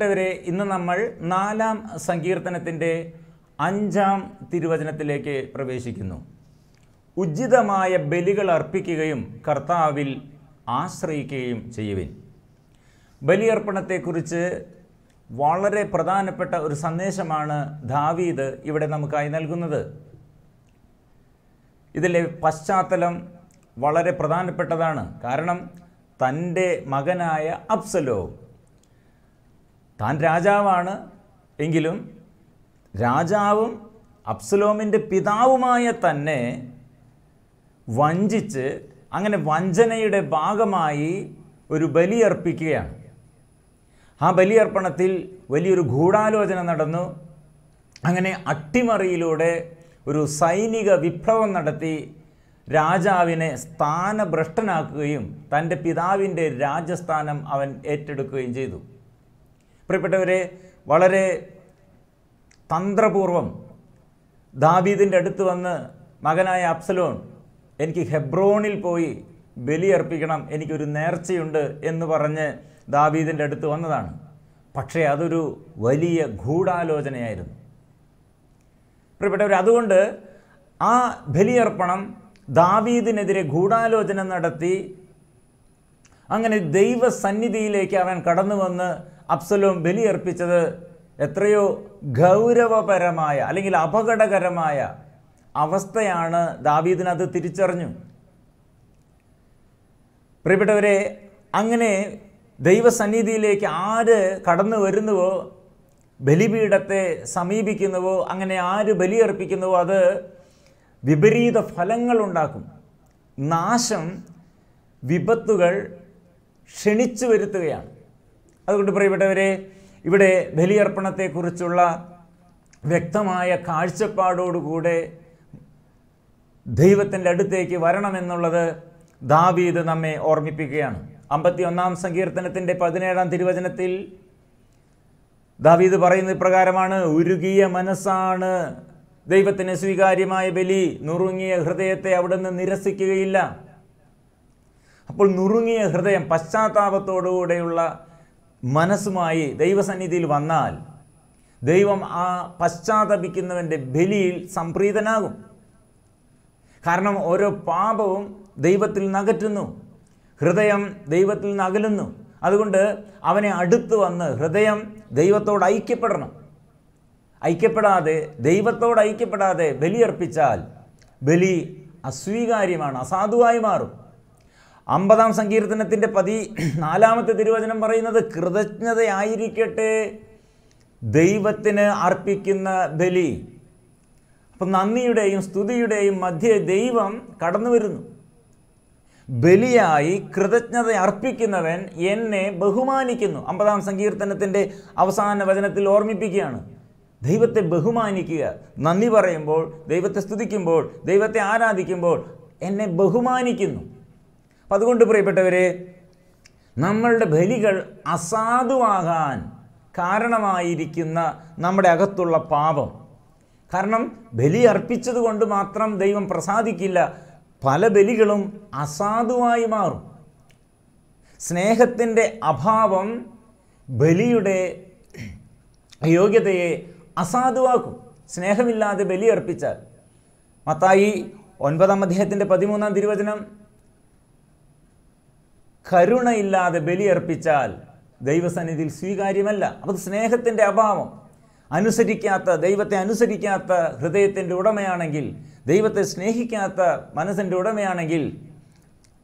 പ്രിയപ്പെട്ടവരെ ഇന്ന് നമ്മൾ നാലാം സങ്കീർത്തനത്തിൻ്റെ അഞ്ചാം തിരുവചനത്തിലേക്ക് പ്രവേശിക്കുന്നു ഉചിതമായ ബലികൾ അർപ്പിക്കുകയും കർത്താവിൽ ആശ്രയിക്കുകയും ചെയ്യുവിൻ ബലിയർപ്പണത്തെക്കുറിച്ച് വളരെ പ്രധാനപ്പെട്ട ഒരു സന്ദേശമാണ് ദാവീദ് ഇവിടെ നമുക്കായി നൽകുന്നത് ഇതിലെ പശ്ചാത്തലം വളരെ പ്രധാനപ്പെട്ടതാണ് കാരണം തൻ്റെ മകനായ അബ്സലോ താൻ രാജാവാണ് എങ്കിലും രാജാവും അബ്സലോമിൻ്റെ പിതാവുമായ തന്നെ വഞ്ചിച്ച് അങ്ങനെ വഞ്ചനയുടെ ഭാഗമായി ഒരു ബലിയർപ്പിക്കുകയാണ് ആ ബലിയർപ്പണത്തിൽ വലിയൊരു ഗൂഢാലോചന നടന്നു അങ്ങനെ അട്ടിമറിയിലൂടെ ഒരു സൈനിക വിപ്ലവം നടത്തി രാജാവിനെ സ്ഥാനഭ്രഷ്ടനാക്കുകയും തൻ്റെ പിതാവിൻ്റെ രാജസ്ഥാനം അവൻ ഏറ്റെടുക്കുകയും ചെയ്തു പ്രിയപ്പെട്ടവരെ വളരെ തന്ത്രപൂർവം ദാബീദിൻ്റെ അടുത്ത് വന്ന് മകനായ അബ്സലോൺ എനിക്ക് ഹെബ്രോണിൽ പോയി ബലിയർപ്പിക്കണം എനിക്കൊരു നേർച്ചയുണ്ട് എന്ന് പറഞ്ഞ് ദാബീദിൻ്റെ അടുത്ത് വന്നതാണ് പക്ഷേ അതൊരു വലിയ ഗൂഢാലോചനയായിരുന്നു പ്രിയപ്പെട്ടവർ അതുകൊണ്ട് ആ ബലിയർപ്പണം ദാവീദിനെതിരെ ഗൂഢാലോചന നടത്തി അങ്ങനെ ദൈവസന്നിധിയിലേക്ക് അവൻ കടന്നു വന്ന് അബ്സലോം ബലിയർപ്പിച്ചത് എത്രയോ ഗൗരവപരമായ അല്ലെങ്കിൽ അപകടകരമായ അവസ്ഥയാണ് ദാവീദിനത് തിരിച്ചറിഞ്ഞു പ്രിയപ്പെട്ടവരെ അങ്ങനെ ദൈവസന്നിധിയിലേക്ക് ആര് കടന്നു വരുന്നുവോ ബലിപീഠത്തെ സമീപിക്കുന്നുവോ അങ്ങനെ ആര് ബലിയർപ്പിക്കുന്നുവോ അത് വിപരീത ഫലങ്ങൾ ഉണ്ടാക്കും നാശം വിപത്തുകൾ ക്ഷണിച്ചു വരുത്തുകയാണ് അതുകൊണ്ട് പ്രിയപ്പെട്ടവരെ ഇവിടെ ബലിയർപ്പണത്തെക്കുറിച്ചുള്ള വ്യക്തമായ കാഴ്ചപ്പാടോടുകൂടെ ദൈവത്തിൻ്റെ അടുത്തേക്ക് വരണമെന്നുള്ളത് ദാവീദ് നമ്മെ ഓർമ്മിപ്പിക്കുകയാണ് അമ്പത്തിയൊന്നാം സങ്കീർത്തനത്തിൻ്റെ പതിനേഴാം തിരുവചനത്തിൽ ദാവീദ് പറയുന്ന പ്രകാരമാണ് ഉരുകിയ മനസ്സാണ് ദൈവത്തിന് സ്വീകാര്യമായ ബലി നുറുങ്ങിയ ഹൃദയത്തെ അവിടുന്ന് നിരസിക്കുകയില്ല അപ്പോൾ നുറുങ്ങിയ ഹൃദയം പശ്ചാത്താപത്തോടുകൂടെയുള്ള മനസ്സുമായി ദൈവസന്നിധിയിൽ വന്നാൽ ദൈവം ആ പശ്ചാത്തപിക്കുന്നവൻ്റെ ബലിയിൽ സംപ്രീതനാകും കാരണം ഓരോ പാപവും ദൈവത്തിൽ നകറ്റുന്നു ഹൃദയം ദൈവത്തിൽ നകലുന്നു അതുകൊണ്ട് അവനെ അടുത്ത് വന്ന് ഹൃദയം ദൈവത്തോട് ഐക്യപ്പെടണം ഐക്യപ്പെടാതെ ദൈവത്തോട് ഐക്യപ്പെടാതെ ബലിയർപ്പിച്ചാൽ ബലി അസ്വീകാര്യമാണ് അസാധുവായി മാറും അമ്പതാം സങ്കീർത്തനത്തിൻ്റെ പതി നാലാമത്തെ തിരുവചനം പറയുന്നത് കൃതജ്ഞതയായിരിക്കട്ടെ ദൈവത്തിന് അർപ്പിക്കുന്ന ബലി അപ്പം നന്ദിയുടെയും സ്തുതിയുടെയും മധ്യേ ദൈവം കടന്നു വരുന്നു ബലിയായി കൃതജ്ഞത അർപ്പിക്കുന്നവൻ എന്നെ ബഹുമാനിക്കുന്നു അമ്പതാം സങ്കീർത്തനത്തിൻ്റെ അവസാന വചനത്തിൽ ഓർമ്മിപ്പിക്കുകയാണ് ദൈവത്തെ ബഹുമാനിക്കുക നന്ദി പറയുമ്പോൾ ദൈവത്തെ സ്തുതിക്കുമ്പോൾ ദൈവത്തെ ആരാധിക്കുമ്പോൾ എന്നെ ബഹുമാനിക്കുന്നു അപ്പം അതുകൊണ്ട് പ്രിയപ്പെട്ടവർ നമ്മളുടെ ബലികൾ അസാധുവാകാൻ കാരണമായിരിക്കുന്ന നമ്മുടെ അകത്തുള്ള പാപം കാരണം ബലി അർപ്പിച്ചതുകൊണ്ട് മാത്രം ദൈവം പ്രസാദിക്കില്ല പല ബലികളും അസാധുവായി മാറും സ്നേഹത്തിൻ്റെ അഭാവം ബലിയുടെ യോഗ്യതയെ അസാധുവാക്കും സ്നേഹമില്ലാതെ ബലി അർപ്പിച്ചാൽ മത്തായി ഒൻപതാം അദ്ദേഹത്തിൻ്റെ പതിമൂന്നാം തിരുവചനം കരുണയില്ലാതെ ബലിയർപ്പിച്ചാൽ ദൈവസന്നിധിയിൽ സ്വീകാര്യമല്ല അപ്പോൾ സ്നേഹത്തിൻ്റെ അഭാവം അനുസരിക്കാത്ത ദൈവത്തെ അനുസരിക്കാത്ത ഹൃദയത്തിൻ്റെ ഉടമയാണെങ്കിൽ ദൈവത്തെ സ്നേഹിക്കാത്ത മനസ്സിൻ്റെ ഉടമയാണെങ്കിൽ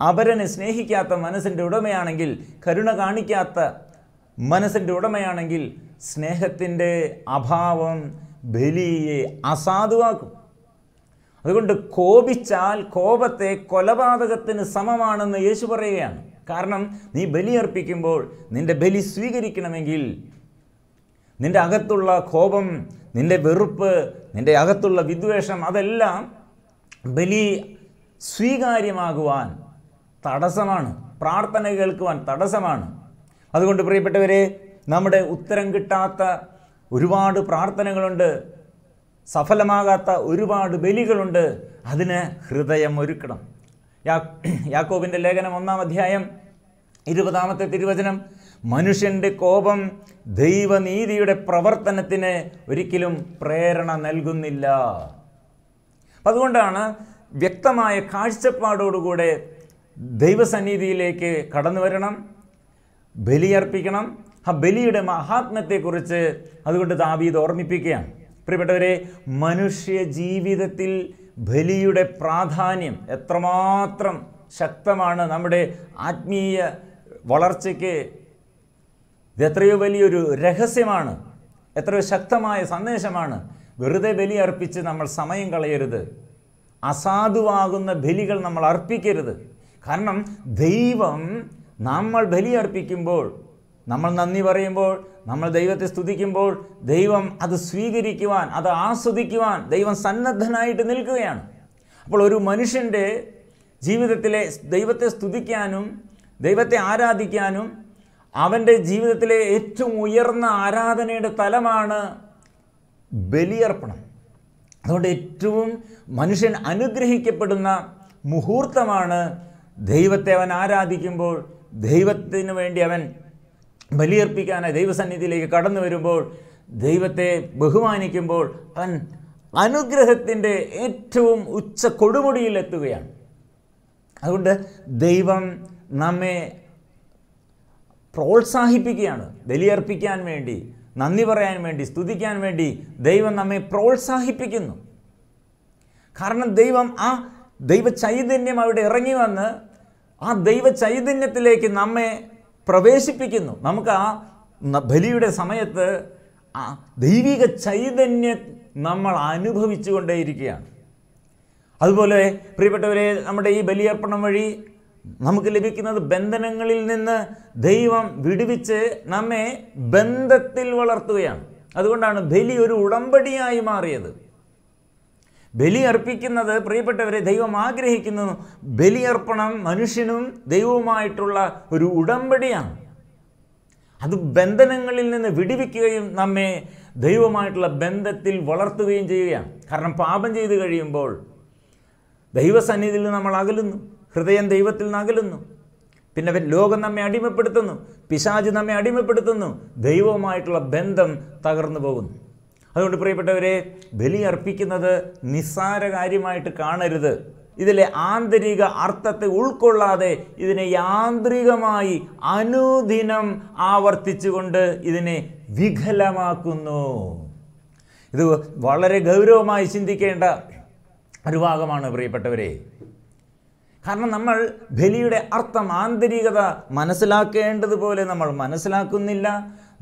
അപരനെ സ്നേഹിക്കാത്ത മനസ്സിൻ്റെ ഉടമയാണെങ്കിൽ കരുണ കാണിക്കാത്ത മനസ്സിൻ്റെ ഉടമയാണെങ്കിൽ സ്നേഹത്തിൻ്റെ അഭാവം ബലിയെ അസാധുവാക്കും അതുകൊണ്ട് കോപിച്ചാൽ കോപത്തെ കൊലപാതകത്തിന് സമമാണെന്ന് യേശു പറയുകയാണ് കാരണം നീ ബലിയർപ്പിക്കുമ്പോൾ നിൻ്റെ ബലി സ്വീകരിക്കണമെങ്കിൽ നിൻ്റെ അകത്തുള്ള കോപം നിൻ്റെ വെറുപ്പ് നിൻ്റെ അകത്തുള്ള വിദ്വേഷം അതെല്ലാം ബലി സ്വീകാര്യമാകുവാൻ തടസ്സമാണ് പ്രാർത്ഥന കേൾക്കുവാൻ തടസ്സമാണ് അതുകൊണ്ട് പ്രിയപ്പെട്ടവരെ നമ്മുടെ ഉത്തരം കിട്ടാത്ത ഒരുപാട് പ്രാർത്ഥനകളുണ്ട് സഫലമാകാത്ത ഒരുപാട് ബലികളുണ്ട് അതിന് ഹൃദയം ഒരുക്കണം യാക്കോബിൻ്റെ ലേഖനം ഒന്നാം അധ്യായം ഇരുപതാമത്തെ തിരുവചനം മനുഷ്യൻ്റെ കോപം ദൈവനീതിയുടെ പ്രവർത്തനത്തിന് ഒരിക്കലും പ്രേരണ നൽകുന്നില്ല അതുകൊണ്ടാണ് വ്യക്തമായ കാഴ്ചപ്പാടോടുകൂടെ ദൈവസന്നിധിയിലേക്ക് കടന്നു വരണം ബലിയർപ്പിക്കണം ആ ബലിയുടെ മഹാത്മ്യത്തെക്കുറിച്ച് അതുകൊണ്ട് ദാവീത് ഓർമ്മിപ്പിക്കുകയാണ് പ്രിയപ്പെട്ടവരെ മനുഷ്യ ജീവിതത്തിൽ ബലിയുടെ പ്രാധാന്യം എത്രമാത്രം ശക്തമാണ് നമ്മുടെ ആത്മീയ വളർച്ചയ്ക്ക് ഇതെത്രയോ വലിയൊരു രഹസ്യമാണ് എത്രയോ ശക്തമായ സന്ദേശമാണ് വെറുതെ ബലി അർപ്പിച്ച് നമ്മൾ സമയം കളയരുത് അസാധുവാകുന്ന ബലികൾ നമ്മൾ അർപ്പിക്കരുത് കാരണം ദൈവം നമ്മൾ ബലി അർപ്പിക്കുമ്പോൾ നമ്മൾ നന്ദി പറയുമ്പോൾ നമ്മൾ ദൈവത്തെ സ്തുതിക്കുമ്പോൾ ദൈവം അത് സ്വീകരിക്കുവാൻ അത് ആസ്വദിക്കുവാൻ ദൈവം സന്നദ്ധനായിട്ട് നിൽക്കുകയാണ് അപ്പോൾ ഒരു മനുഷ്യൻ്റെ ജീവിതത്തിലെ ദൈവത്തെ സ്തുതിക്കാനും ദൈവത്തെ ആരാധിക്കാനും അവൻ്റെ ജീവിതത്തിലെ ഏറ്റവും ഉയർന്ന ആരാധനയുടെ തലമാണ് ബലിയർപ്പണം അതുകൊണ്ട് ഏറ്റവും മനുഷ്യൻ അനുഗ്രഹിക്കപ്പെടുന്ന മുഹൂർത്തമാണ് ദൈവത്തെ അവൻ ആരാധിക്കുമ്പോൾ ദൈവത്തിന് വേണ്ടി അവൻ ബലിയർപ്പിക്കാനായി ദൈവസന്നിധിയിലേക്ക് കടന്നു വരുമ്പോൾ ദൈവത്തെ ബഹുമാനിക്കുമ്പോൾ അവൻ അനുഗ്രഹത്തിൻ്റെ ഏറ്റവും ഉച്ച കൊടുമുടിയിലെത്തുകയാണ് അതുകൊണ്ട് ദൈവം നമ്മെ പ്രോത്സാഹിപ്പിക്കുകയാണ് ബലിയർപ്പിക്കാൻ വേണ്ടി നന്ദി പറയാൻ വേണ്ടി സ്തുതിക്കാൻ വേണ്ടി ദൈവം നമ്മെ പ്രോത്സാഹിപ്പിക്കുന്നു കാരണം ദൈവം ആ ദൈവ ചൈതന്യം അവിടെ ഇറങ്ങി വന്ന് ആ ദൈവ ചൈതന്യത്തിലേക്ക് നമ്മെ പ്രവേശിപ്പിക്കുന്നു നമുക്ക് ആ ബലിയുടെ സമയത്ത് ആ ദൈവിക ചൈതന്യം നമ്മൾ അനുഭവിച്ചു കൊണ്ടേയിരിക്കുകയാണ് അതുപോലെ പ്രിയപ്പെട്ടവരെ നമ്മുടെ ഈ ബലിയർപ്പണം വഴി നമുക്ക് ലഭിക്കുന്നത് ബന്ധനങ്ങളിൽ നിന്ന് ദൈവം വിടുവിച്ച് നമ്മെ ബന്ധത്തിൽ വളർത്തുകയാണ് അതുകൊണ്ടാണ് ബലി ഒരു ഉടമ്പടിയായി മാറിയത് ബലിയർപ്പിക്കുന്നത് പ്രിയപ്പെട്ടവരെ ദൈവം ആഗ്രഹിക്കുന്നു ബലിയർപ്പണം മനുഷ്യനും ദൈവവുമായിട്ടുള്ള ഒരു ഉടമ്പടിയാണ് അത് ബന്ധനങ്ങളിൽ നിന്ന് വിടിവിക്കുകയും നമ്മെ ദൈവമായിട്ടുള്ള ബന്ധത്തിൽ വളർത്തുകയും ചെയ്യുകയാണ് കാരണം പാപം ചെയ്തു കഴിയുമ്പോൾ ദൈവസന്നിധിയിൽ നമ്മൾ അകലുന്നു ഹൃദയം ദൈവത്തിൽ നിന്ന് അകലുന്നു പിന്നെ ലോകം നമ്മെ അടിമപ്പെടുത്തുന്നു പിശാജ് നമ്മെ അടിമപ്പെടുത്തുന്നു ദൈവവുമായിട്ടുള്ള ബന്ധം തകർന്നു പോകുന്നു അതുകൊണ്ട് പ്രിയപ്പെട്ടവരെ ബലി അർപ്പിക്കുന്നത് നിസ്സാര കാര്യമായിട്ട് കാണരുത് ഇതിലെ ആന്തരിക അർത്ഥത്തെ ഉൾക്കൊള്ളാതെ ഇതിനെ യാന്ത്രികമായി അനുദിനം ആവർത്തിച്ചുകൊണ്ട് ഇതിനെ വികലമാക്കുന്നു ഇത് വളരെ ഗൗരവമായി ചിന്തിക്കേണ്ട ഒരു ഭാഗമാണ് പ്രിയപ്പെട്ടവരെ കാരണം നമ്മൾ ബലിയുടെ അർത്ഥം ആന്തരികത മനസ്സിലാക്കേണ്ടതുപോലെ നമ്മൾ മനസ്സിലാക്കുന്നില്ല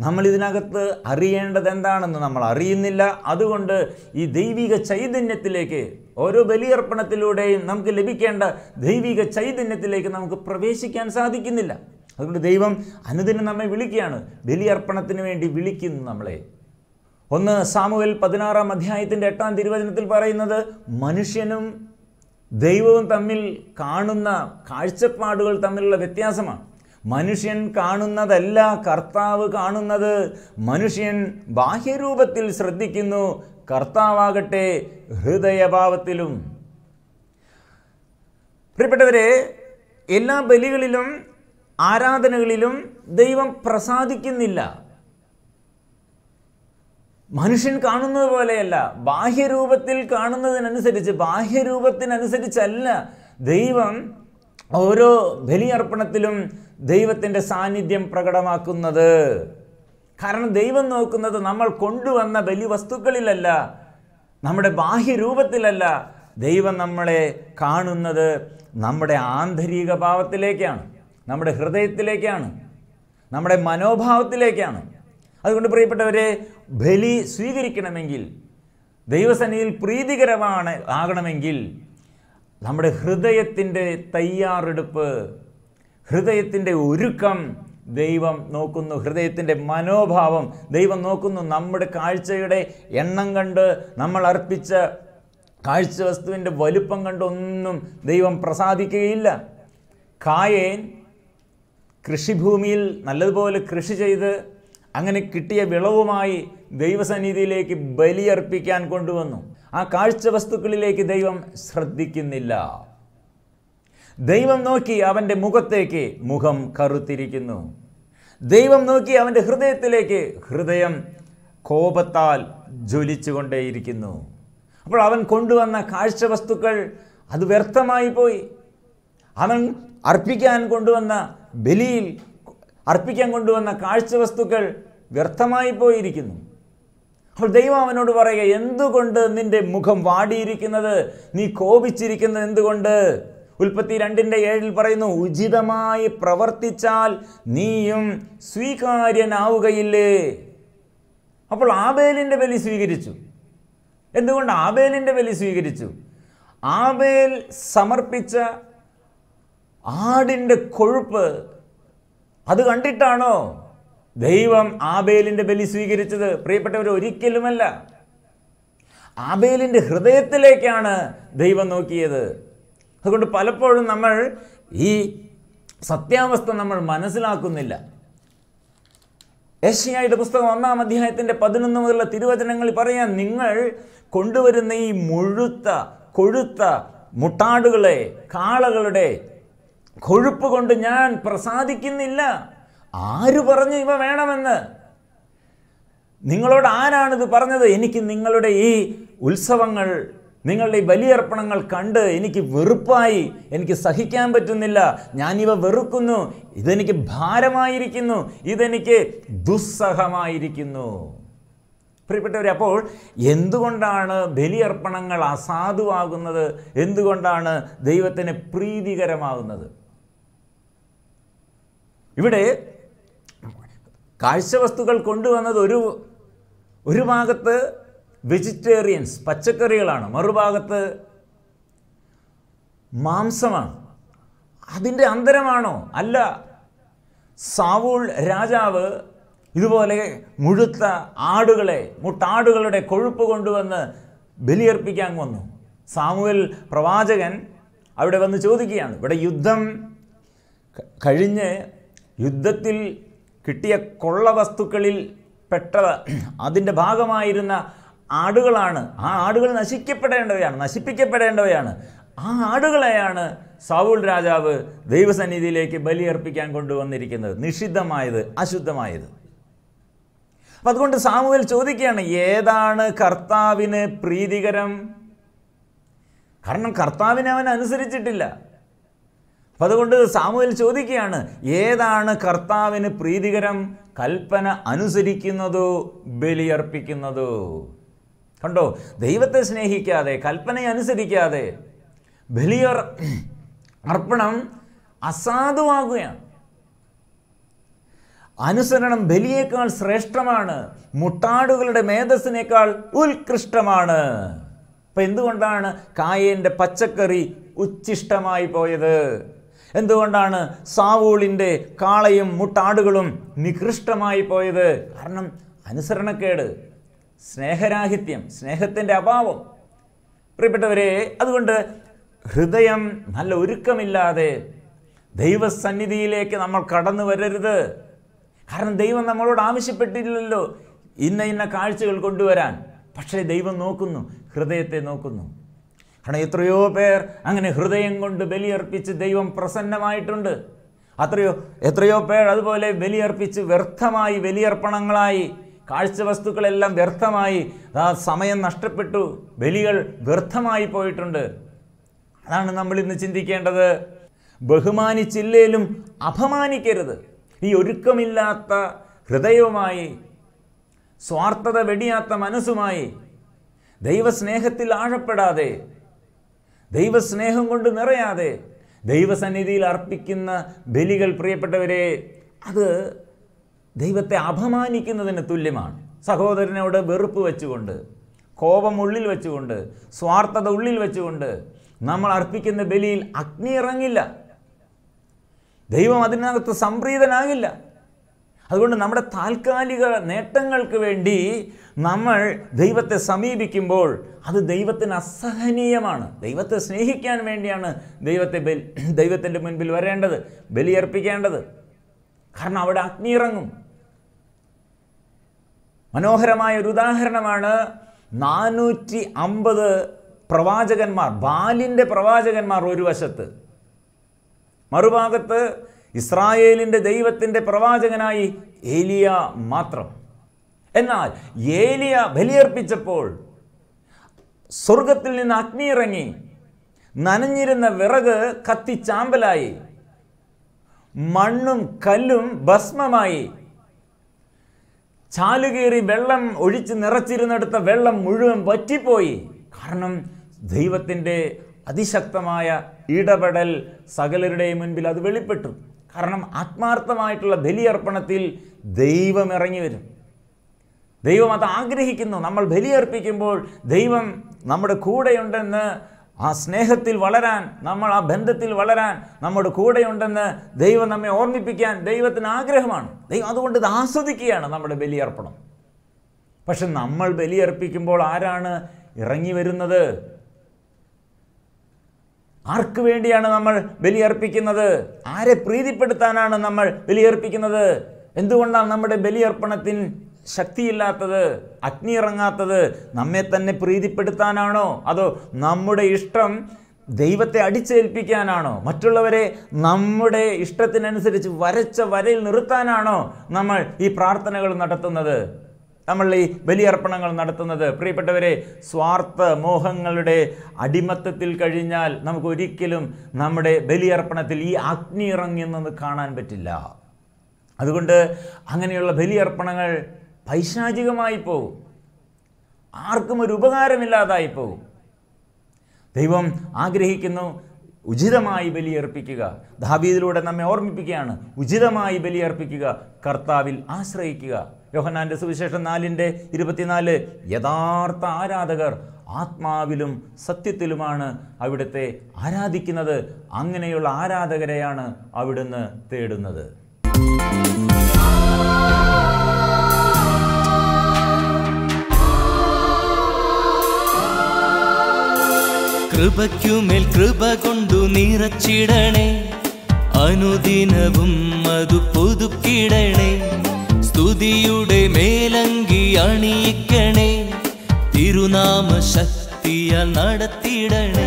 നമ്മൾ ഇതിനകത്ത് അറിയേണ്ടത് എന്താണെന്ന് നമ്മൾ അറിയുന്നില്ല അതുകൊണ്ട് ഈ ദൈവിക ചൈതന്യത്തിലേക്ക് ഓരോ ബലിയർപ്പണത്തിലൂടെയും നമുക്ക് ലഭിക്കേണ്ട ദൈവിക ചൈതന്യത്തിലേക്ക് നമുക്ക് പ്രവേശിക്കാൻ സാധിക്കുന്നില്ല അതുകൊണ്ട് ദൈവം അനുദിനം നമ്മെ വിളിക്കുകയാണ് ബലിയർപ്പണത്തിന് വേണ്ടി വിളിക്കുന്നു നമ്മളെ ഒന്ന് സാമുവൽ പതിനാറാം അധ്യായത്തിൻ്റെ എട്ടാം തിരുവചനത്തിൽ പറയുന്നത് മനുഷ്യനും ദൈവവും തമ്മിൽ കാണുന്ന കാഴ്ചപ്പാടുകൾ തമ്മിലുള്ള വ്യത്യാസമാണ് മനുഷ്യൻ കാണുന്നതല്ല കർത്താവ് കാണുന്നത് മനുഷ്യൻ ബാഹ്യരൂപത്തിൽ ശ്രദ്ധിക്കുന്നു കർത്താവാകട്ടെ ഹൃദയഭാവത്തിലും പ്രിയപ്പെട്ടവരെ എല്ലാ ബലികളിലും ആരാധനകളിലും ദൈവം പ്രസാദിക്കുന്നില്ല മനുഷ്യൻ കാണുന്നത് പോലെയല്ല ബാഹ്യരൂപത്തിൽ കാണുന്നതിനനുസരിച്ച് ബാഹ്യരൂപത്തിനനുസരിച്ചല്ല ദൈവം ഓരോ ബലിയർപ്പണത്തിലും ദൈവത്തിൻ്റെ സാന്നിധ്യം പ്രകടമാക്കുന്നത് കാരണം ദൈവം നോക്കുന്നത് നമ്മൾ കൊണ്ടുവന്ന ബലി വസ്തുക്കളിലല്ല നമ്മുടെ ബാഹ്യരൂപത്തിലല്ല ദൈവം നമ്മളെ കാണുന്നത് നമ്മുടെ ആന്തരിക ഭാവത്തിലേക്കാണ് നമ്മുടെ ഹൃദയത്തിലേക്കാണ് നമ്മുടെ മനോഭാവത്തിലേക്കാണ് അതുകൊണ്ട് പ്രിയപ്പെട്ടവരെ ബലി സ്വീകരിക്കണമെങ്കിൽ ദൈവസന്നിധിയിൽ പ്രീതികരമാണ് ആകണമെങ്കിൽ നമ്മുടെ ഹൃദയത്തിൻ്റെ തയ്യാറെടുപ്പ് ഹൃദയത്തിൻ്റെ ഒരുക്കം ദൈവം നോക്കുന്നു ഹൃദയത്തിൻ്റെ മനോഭാവം ദൈവം നോക്കുന്നു നമ്മുടെ കാഴ്ചയുടെ എണ്ണം കണ്ട് നമ്മൾ അർപ്പിച്ച കാഴ്ച വസ്തുവിൻ്റെ വലുപ്പം കണ്ടൊന്നും ദൈവം പ്രസാദിക്കുകയില്ല കായേൻ കൃഷിഭൂമിയിൽ നല്ലതുപോലെ കൃഷി ചെയ്ത് അങ്ങനെ കിട്ടിയ വിളവുമായി ദൈവസന്നിധിയിലേക്ക് ബലിയർപ്പിക്കാൻ കൊണ്ടുവന്നു ആ കാഴ്ച വസ്തുക്കളിലേക്ക് ദൈവം ശ്രദ്ധിക്കുന്നില്ല ദൈവം നോക്കി അവൻ്റെ മുഖത്തേക്ക് മുഖം കറുത്തിരിക്കുന്നു ദൈവം നോക്കി അവൻ്റെ ഹൃദയത്തിലേക്ക് ഹൃദയം കോപത്താൽ ജ്വലിച്ചുകൊണ്ടേയിരിക്കുന്നു അപ്പോൾ അവൻ കൊണ്ടുവന്ന കാഴ്ച വസ്തുക്കൾ അത് വ്യർത്ഥമായി പോയി അവൻ അർപ്പിക്കാൻ കൊണ്ടുവന്ന ബലിയിൽ അർപ്പിക്കാൻ കൊണ്ടുവന്ന കാഴ്ച വസ്തുക്കൾ വ്യർത്ഥമായി പോയിരിക്കുന്നു അപ്പോൾ ദൈവം അവനോട് പറയുക എന്തുകൊണ്ട് നിന്റെ മുഖം വാടിയിരിക്കുന്നത് നീ കോപിച്ചിരിക്കുന്നത് എന്തുകൊണ്ട് ഉൽപ്പത്തി രണ്ടിൻ്റെ ഏഴിൽ പറയുന്നു ഉചിതമായി പ്രവർത്തിച്ചാൽ നീയും സ്വീകാര്യനാവുകയില്ലേ അപ്പോൾ ആബേലിൻ്റെ ബലി സ്വീകരിച്ചു എന്തുകൊണ്ട് ആബേലിൻ്റെ ബലി സ്വീകരിച്ചു ആബേൽ സമർപ്പിച്ച ആടിൻ്റെ കൊഴുപ്പ് അത് കണ്ടിട്ടാണോ ദൈവം ആബേലിൻ്റെ ബലി സ്വീകരിച്ചത് പ്രിയപ്പെട്ടവർ ഒരിക്കലുമല്ല ആബേലിൻ്റെ ഹൃദയത്തിലേക്കാണ് ദൈവം നോക്കിയത് അതുകൊണ്ട് പലപ്പോഴും നമ്മൾ ഈ സത്യാവസ്ഥ നമ്മൾ മനസ്സിലാക്കുന്നില്ല ഏഷ്യയുടെ പുസ്തകം ഒന്നാം അധ്യായത്തിൻ്റെ പതിനൊന്ന് മുതലുള്ള തിരുവചനങ്ങളിൽ പറയാൻ നിങ്ങൾ കൊണ്ടുവരുന്ന ഈ മുഴുത്ത കൊഴുത്ത മുട്ടാടുകളെ കാളകളുടെ കൊഴുപ്പ് കൊണ്ട് ഞാൻ പ്രസാദിക്കുന്നില്ല ആര് പറഞ്ഞു ഇവ വേണമെന്ന് നിങ്ങളോട് ആരാണിത് പറഞ്ഞത് എനിക്ക് നിങ്ങളുടെ ഈ ഉത്സവങ്ങൾ നിങ്ങളുടെ ഈ ബലിയർപ്പണങ്ങൾ കണ്ട് എനിക്ക് വെറുപ്പായി എനിക്ക് സഹിക്കാൻ പറ്റുന്നില്ല ഞാനിവ വെറുക്കുന്നു ഇതെനിക്ക് ഭാരമായിരിക്കുന്നു ഇതെനിക്ക് ദുസ്സഹമായിരിക്കുന്നു പ്രിയപ്പെട്ടവരെ അപ്പോൾ എന്തുകൊണ്ടാണ് ബലിയർപ്പണങ്ങൾ അസാധുവാകുന്നത് എന്തുകൊണ്ടാണ് ദൈവത്തിന് പ്രീതികരമാകുന്നത് ഇവിടെ കാഴ്ചവസ്തുക്കൾ കൊണ്ടുവന്നത് ഒരു ഒരു ഭാഗത്ത് വെജിറ്റേറിയൻസ് പച്ചക്കറികളാണ് മറുഭാഗത്ത് മാംസമാണ് അതിൻ്റെ അന്തരമാണോ അല്ല സാവുൾ രാജാവ് ഇതുപോലെ മുഴുത്ത ആടുകളെ മുട്ടാടുകളുടെ കൊഴുപ്പ് കൊണ്ടുവന്ന് ബലിയർപ്പിക്കാൻ വന്നു സാമുവൽ പ്രവാചകൻ അവിടെ വന്ന് ചോദിക്കുകയാണ് ഇവിടെ യുദ്ധം കഴിഞ്ഞ് യുദ്ധത്തിൽ കിട്ടിയ കൊള്ള വസ്തുക്കളിൽ പെട്ടത് അതിൻ്റെ ഭാഗമായിരുന്ന ആടുകളാണ് ആ ആടുകൾ നശിക്കപ്പെടേണ്ടവയാണ് നശിപ്പിക്കപ്പെടേണ്ടവയാണ് ആ ആടുകളെയാണ് സാവൂൾ രാജാവ് ദൈവസന്നിധിയിലേക്ക് ബലിയർപ്പിക്കാൻ കൊണ്ടുവന്നിരിക്കുന്നത് നിഷിദ്ധമായത് അശുദ്ധമായത് അപ്പം അതുകൊണ്ട് സാമുവൽ ചോദിക്കുകയാണ് ഏതാണ് കർത്താവിന് പ്രീതികരം കാരണം കർത്താവിനെ അവൻ അനുസരിച്ചിട്ടില്ല അപ്പം അതുകൊണ്ട് സാമുവിൽ ചോദിക്കുകയാണ് ഏതാണ് കർത്താവിന് പ്രീതികരം കൽപ്പന അനുസരിക്കുന്നതോ ബലിയർപ്പിക്കുന്നതോ കണ്ടോ ദൈവത്തെ സ്നേഹിക്കാതെ കൽപ്പന അനുസരിക്കാതെ ബലിയർ അർപ്പണം അസാധുവാകുകയാണ് അനുസരണം ബലിയേക്കാൾ ശ്രേഷ്ഠമാണ് മുട്ടാടുകളുടെ മേധസ്സിനേക്കാൾ ഉത്കൃഷ്ടമാണ് അപ്പം എന്തുകൊണ്ടാണ് കായേൻ്റെ പച്ചക്കറി ഉച്ചിഷ്ടമായി പോയത് എന്തുകൊണ്ടാണ് സാവൂളിൻ്റെ കാളയും മുട്ടാടുകളും നികൃഷ്ടമായി പോയത് കാരണം അനുസരണക്കേട് സ്നേഹരാഹിത്യം സ്നേഹത്തിൻ്റെ അഭാവം പ്രിയപ്പെട്ടവരെ അതുകൊണ്ട് ഹൃദയം നല്ല ഒരുക്കമില്ലാതെ ദൈവസന്നിധിയിലേക്ക് നമ്മൾ കടന്നു വരരുത് കാരണം ദൈവം നമ്മളോട് ആവശ്യപ്പെട്ടില്ലല്ലോ ഇന്ന ഇന്ന കാഴ്ചകൾ കൊണ്ടുവരാൻ പക്ഷേ ദൈവം നോക്കുന്നു ഹൃദയത്തെ നോക്കുന്നു കാരണം എത്രയോ പേർ അങ്ങനെ ഹൃദയം കൊണ്ട് ബലിയർപ്പിച്ച് ദൈവം പ്രസന്നമായിട്ടുണ്ട് അത്രയോ എത്രയോ പേർ അതുപോലെ ബലിയർപ്പിച്ച് വ്യർത്ഥമായി ബലിയർപ്പണങ്ങളായി വസ്തുക്കളെല്ലാം വ്യർത്ഥമായി ആ സമയം നഷ്ടപ്പെട്ടു ബലികൾ വ്യർത്ഥമായി പോയിട്ടുണ്ട് അതാണ് നമ്മൾ ഇന്ന് ചിന്തിക്കേണ്ടത് ബഹുമാനിച്ചില്ലേലും അപമാനിക്കരുത് ഈ ഒരുക്കമില്ലാത്ത ഹൃദയവുമായി സ്വാർത്ഥത വെടിയാത്ത മനസ്സുമായി ദൈവസ്നേഹത്തിൽ ആഴപ്പെടാതെ ദൈവസ്നേഹം കൊണ്ട് നിറയാതെ ദൈവസന്നിധിയിൽ അർപ്പിക്കുന്ന ബലികൾ പ്രിയപ്പെട്ടവരെ അത് ദൈവത്തെ അപമാനിക്കുന്നതിന് തുല്യമാണ് സഹോദരനോട് വെറുപ്പ് വെച്ചുകൊണ്ട് കോപം ഉള്ളിൽ വെച്ചുകൊണ്ട് സ്വാർത്ഥത ഉള്ളിൽ വെച്ചുകൊണ്ട് നമ്മൾ അർപ്പിക്കുന്ന ബലിയിൽ അഗ്നി ഇറങ്ങില്ല ദൈവം അതിനകത്ത് സംപ്രീതനാകില്ല അതുകൊണ്ട് നമ്മുടെ താൽക്കാലിക നേട്ടങ്ങൾക്ക് വേണ്ടി നമ്മൾ ദൈവത്തെ സമീപിക്കുമ്പോൾ അത് ദൈവത്തിന് അസഹനീയമാണ് ദൈവത്തെ സ്നേഹിക്കാൻ വേണ്ടിയാണ് ദൈവത്തെ ബലി ദൈവത്തിൻ്റെ മുൻപിൽ വരേണ്ടത് ബലിയർപ്പിക്കേണ്ടത് കാരണം അവിടെ അഗ്നിയിറങ്ങും മനോഹരമായ ഒരു ഉദാഹരണമാണ് നാനൂറ്റി അമ്പത് പ്രവാചകന്മാർ ബാലിൻ്റെ പ്രവാചകന്മാർ ഒരു വശത്ത് മറുഭാഗത്ത് ഇസ്രായേലിൻ്റെ ദൈവത്തിൻ്റെ പ്രവാചകനായി ഏലിയ മാത്രം എന്നാൽ ഏലിയ ബലിയർപ്പിച്ചപ്പോൾ സ്വർഗത്തിൽ നിന്ന് അഗ്നിയിറങ്ങി നനഞ്ഞിരുന്ന വിറക് കത്തിച്ചാമ്പലായി മണ്ണും കല്ലും ഭസ്മമായി ചാലുകേറി വെള്ളം ഒഴിച്ച് നിറച്ചിരുന്നെടുത്ത വെള്ളം മുഴുവൻ പറ്റിപ്പോയി കാരണം ദൈവത്തിൻ്റെ അതിശക്തമായ ഇടപെടൽ സകലരുടെയും മുൻപിൽ അത് വെളിപ്പെട്ടു കാരണം ആത്മാർത്ഥമായിട്ടുള്ള ബലിയർപ്പണത്തിൽ ദൈവം ഇറങ്ങി വരും ദൈവം അത് ആഗ്രഹിക്കുന്നു നമ്മൾ ബലിയർപ്പിക്കുമ്പോൾ ദൈവം നമ്മുടെ കൂടെയുണ്ടെന്ന് ആ സ്നേഹത്തിൽ വളരാൻ നമ്മൾ ആ ബന്ധത്തിൽ വളരാൻ നമ്മുടെ കൂടെയുണ്ടെന്ന് ദൈവം നമ്മെ ഓർമ്മിപ്പിക്കാൻ ദൈവത്തിന് ആഗ്രഹമാണ് ദൈവം അതുകൊണ്ട് ഇത് ആസ്വദിക്കുകയാണ് നമ്മുടെ ബലിയർപ്പണം പക്ഷെ നമ്മൾ ബലിയർപ്പിക്കുമ്പോൾ ആരാണ് ഇറങ്ങി വരുന്നത് ആർക്ക് വേണ്ടിയാണ് നമ്മൾ ബലിയർപ്പിക്കുന്നത് ആരെ പ്രീതിപ്പെടുത്താനാണ് നമ്മൾ ബലിയർപ്പിക്കുന്നത് എന്തുകൊണ്ടാണ് നമ്മുടെ ബലിയർപ്പണത്തിൻ ശക്തിയില്ലാത്തത് അഗ്നി ഇറങ്ങാത്തത് നമ്മെ തന്നെ പ്രീതിപ്പെടുത്താനാണോ അതോ നമ്മുടെ ഇഷ്ടം ദൈവത്തെ അടിച്ചേൽപ്പിക്കാനാണോ മറ്റുള്ളവരെ നമ്മുടെ ഇഷ്ടത്തിനനുസരിച്ച് വരച്ച വരയിൽ നിർത്താനാണോ നമ്മൾ ഈ പ്രാർത്ഥനകൾ നടത്തുന്നത് നമ്മൾ ഈ ബലിയർപ്പണങ്ങൾ നടത്തുന്നത് പ്രിയപ്പെട്ടവരെ സ്വാർത്ഥ മോഹങ്ങളുടെ അടിമത്തത്തിൽ കഴിഞ്ഞാൽ നമുക്ക് ഒരിക്കലും നമ്മുടെ ബലിയർപ്പണത്തിൽ ഈ അഗ്നി ഇറങ്ങിയെന്നൊന്ന് കാണാൻ പറ്റില്ല അതുകൊണ്ട് അങ്ങനെയുള്ള ബലിയർപ്പണങ്ങൾ പൈശാചികമായി പോകും ആർക്കും ഒരു ഉപകാരമില്ലാതായി പോകും ദൈവം ആഗ്രഹിക്കുന്നു ഉചിതമായി ബലിയർപ്പിക്കുക ദാബീദിലൂടെ നമ്മെ ഓർമ്മിപ്പിക്കുകയാണ് ഉചിതമായി ബലിയർപ്പിക്കുക കർത്താവിൽ ആശ്രയിക്കുക യോഹനാൻ്റെ സുവിശേഷം നാലിൻ്റെ ഇരുപത്തിനാല് യഥാർത്ഥ ആരാധകർ ആത്മാവിലും സത്യത്തിലുമാണ് അവിടുത്തെ ആരാധിക്കുന്നത് അങ്ങനെയുള്ള ആരാധകരെയാണ് അവിടുന്ന് തേടുന്നത് കൃപയ്ക്കുമേൽ കൃപ കൊണ്ടു നിറച്ചിടണേ അനുദിനവും അതു പുതുക്കിടണേ സ്തുതിയുടെ മേലങ്കി അണിയിക്കണേ തിരുനാമ ശക്തിയ നടത്തിയിടണേ